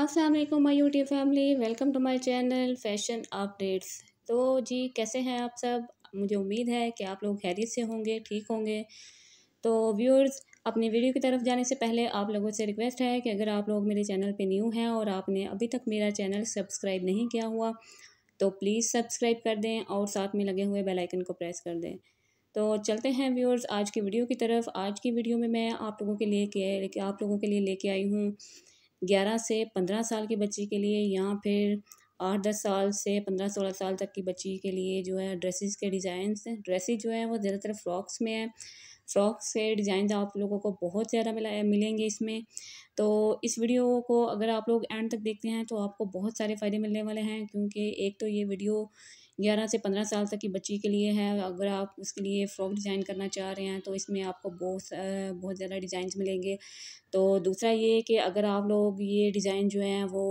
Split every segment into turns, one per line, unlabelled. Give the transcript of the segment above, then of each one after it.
Aslam my YouTube family welcome to my channel fashion updates तो जी कैसे हैं आप सब मुझे उम्मीद है कि आप लोग खैरियत से होंगे ठीक होंगे तो व्यूअर्स अपनी वीडियो की तरफ जाने से पहले आप लोगों से रिक्वेस्ट है कि अगर आप लोग मेरे चैनल पे न्यू हैं और आपने अभी तक मेरा चैनल सब्सक्राइब नहीं किया हुआ तो प्लीज़ सब्सक्राइब कर दें और साथ में लगे हुए बेलाइकन को प्रेस कर दें तो चलते हैं व्यूअर्स आज की वीडियो की तरफ आज की वीडियो में मैं आप लोगों के लिए आप लोगों के लिए लेके आई हूँ ग्यारह से पंद्रह साल के बच्चे के लिए या फिर आठ दस साल से पंद्रह सोलह साल तक की बच्ची के लिए जो है ड्रेसेस के डिज़ाइंस ड्रेसेस जो है वो ज़्यादातर फ्रॉक्स में है फ्रॉक्स के डिज़ाइन आप लोगों को बहुत ज़्यादा मिला मिलेंगे इसमें तो इस वीडियो को अगर आप लोग एंड तक देखते हैं तो आपको बहुत सारे फ़ायदे मिलने वाले हैं क्योंकि एक तो ये वीडियो ग्यारह से पंद्रह साल तक की बच्ची के लिए है अगर आप उसके लिए फ्रॉक डिज़ाइन करना चाह रहे हैं तो इसमें आपको बहुत बहुत ज़्यादा डिज़ाइंस मिलेंगे तो दूसरा ये कि अगर आप लोग ये डिज़ाइन जो है वो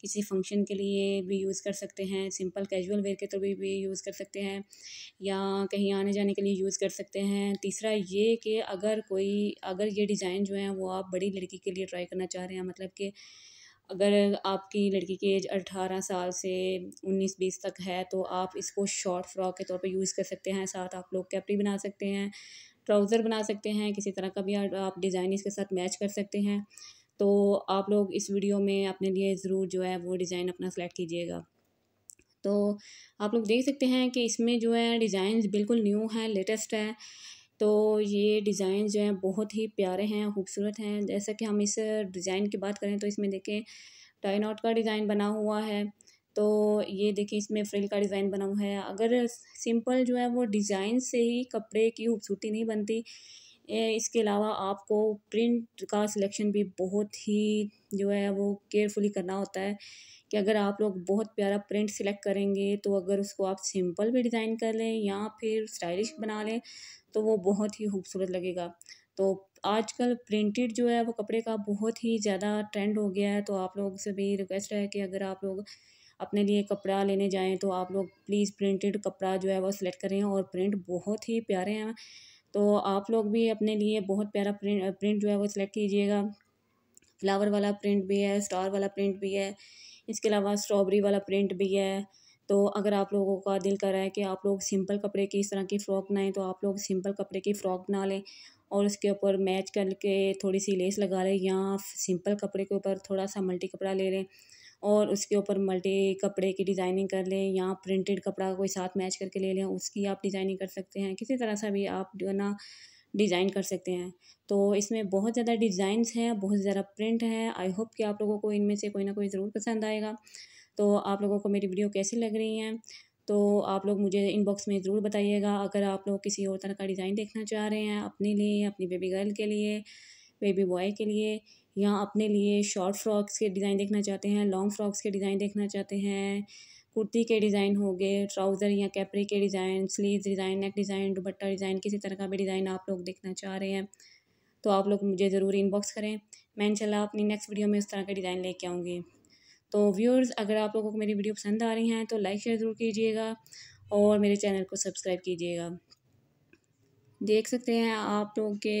किसी फंक्शन के लिए भी यूज़ कर सकते हैं सिंपल कैजुअल वेयर के तो भी, भी यूज़ कर सकते हैं या कहीं आने जाने के लिए यूज़ कर सकते हैं तीसरा ये कि अगर कोई अगर ये डिज़ाइन जो है वो आप बड़ी लड़की के लिए ट्राई करना चाह रहे हैं मतलब कि अगर आपकी लड़की की एज अठारह साल से उन्नीस बीस तक है तो आप इसको शॉर्ट फ्रॉक के तौर पे यूज़ कर सकते हैं साथ आप लोग कैपरी बना सकते हैं ट्राउज़र बना सकते हैं किसी तरह का भी आप डिज़ाइन इसके साथ मैच कर सकते हैं तो आप लोग इस वीडियो में अपने लिए ज़रूर जो है वो डिज़ाइन अपना सेलेक्ट कीजिएगा तो आप लोग देख सकते हैं कि इसमें जो है डिज़ाइन बिल्कुल न्यू हैं लेटेस्ट है तो ये डिज़ाइन जो हैं बहुत ही प्यारे हैं खूबसूरत हैं जैसा कि हम इस डिज़ाइन की बात करें तो इसमें देखें टाई नॉट का डिज़ाइन बना हुआ है तो ये देखिए इसमें फ्रिल का डिज़ाइन बना हुआ है अगर सिंपल जो है वो डिज़ाइन से ही कपड़े की खूबसूरती नहीं बनती इसके अलावा आपको प्रिंट का सिलेक्शन भी बहुत ही जो है वो केयरफुली करना होता है कि अगर आप लोग बहुत प्यारा प्रिंट सिलेक्ट करेंगे तो अगर उसको आप सिंपल भी डिज़ाइन कर लें या फिर स्टाइलिश बना लें तो वो बहुत ही खूबसूरत लगेगा तो आजकल प्रिंटेड जो है वो कपड़े का बहुत ही ज़्यादा ट्रेंड हो गया है तो आप लोग से भी रिक्वेस्ट है कि अगर आप लोग अपने लिए कपड़ा लेने जाएं तो आप लोग प्लीज़ प्रिंटेड कपड़ा जो है वो सिलेक्ट करें और प्रिंट बहुत ही प्यारे हैं तो आप लोग भी अपने लिए बहुत प्यारा प्रिंट प्रिंट जो है वो सिलेक्ट कीजिएगा फ्लावर वाला प्रिंट भी है स्टार वाला प्रिंट भी है इसके अलावा स्ट्रॉबेरी वाला प्रिंट भी है तो अगर आप लोगों का दिल कर रहा है कि आप लोग सिंपल कपड़े की इस तरह की फ़्रॉक बनाएं तो आप लोग सिंपल कपड़े की फ़्रॉक बना लें और उसके ऊपर मैच करके थोड़ी सी लेस लगा लें या सिंपल कपड़े के ऊपर थोड़ा सा मल्टी कपड़ा ले लें और उसके ऊपर मल्टी कपड़े की डिज़ाइनिंग कर लें या प्रिंटेड कपड़ा कोई साथ मैच करके ले लें उसकी आप डिज़ाइनिंग कर सकते हैं किसी तरह से भी आप जो ना डिज़ाइन कर सकते हैं तो इसमें बहुत ज़्यादा डिज़ाइंस हैं बहुत ज़्यादा प्रिंट हैं आई होप कि आप लोगों को इनमें से कोई ना कोई ज़रूर पसंद आएगा तो आप लोगों को मेरी वीडियो कैसी लग रही हैं तो आप लोग मुझे इनबॉक्स में ज़रूर बताइएगा अगर आप लोग किसी और तरह का डिज़ाइन देखना चाह रहे हैं अपने लिए अपनी बेबी गर्ल के लिए बेबी बॉय के लिए या अपने लिए शॉर्ट फ्रॉक्स के डिज़ाइन देखना चाहते हैं लॉन्ग फ्रॉक्स के डिज़ाइन देखना चाहते हैं कुर्ती के डिज़ाइन हो गए ट्राउज़र या कैपरी के design sleeve design neck design dupatta design किसी तरह का भी डिज़ाइन आप लोग देखना चाह रहे हैं तो आप लोग मुझे ज़रूर इनबॉक्स करें मैं इंशाल्लाह अपनी नेक्स्ट वीडियो में उस तरह का डिज़ाइन लेके आऊँगी तो व्यूअर्स अगर आप लोगों को मेरी वीडियो पसंद आ रही हैं तो लाइक शेयर ज़रूर कीजिएगा और मेरे चैनल को सब्सक्राइब कीजिएगा देख सकते हैं आप लोग के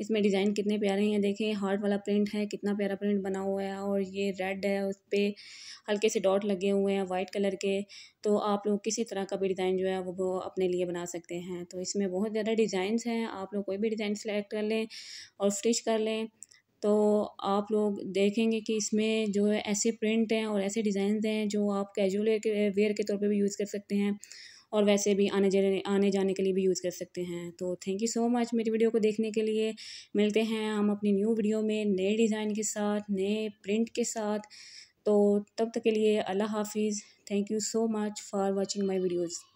इसमें डिज़ाइन कितने प्यारे हैं देखें हार्ट वाला प्रिंट है कितना प्यारा प्रिंट बना हुआ है और ये रेड है उस पर हल्के से डॉट लगे हुए हैं वाइट कलर के तो आप लोग किसी तरह का भी डिज़ाइन जो है वो अपने लिए बना सकते हैं तो इसमें बहुत ज़्यादा डिज़ाइंस हैं आप लोग कोई भी डिज़ाइन सेलेक्ट कर लें और स्टिच कर लें तो आप लोग देखेंगे कि इसमें जो है ऐसे प्रिंट हैं और ऐसे डिज़ाइन हैं जो आप कैजुअल वेयर के तौर पे भी यूज़ कर सकते हैं और वैसे भी आने जाने आने जाने के लिए भी यूज़ कर सकते हैं तो थैंक यू सो मच मेरी वीडियो को देखने के लिए मिलते हैं हम अपनी न्यू वीडियो में नए डिज़ाइन के साथ नए प्रिंट के साथ तो तब तक के लिए अल्लाह हाफिज़ thank you so much for watching my videos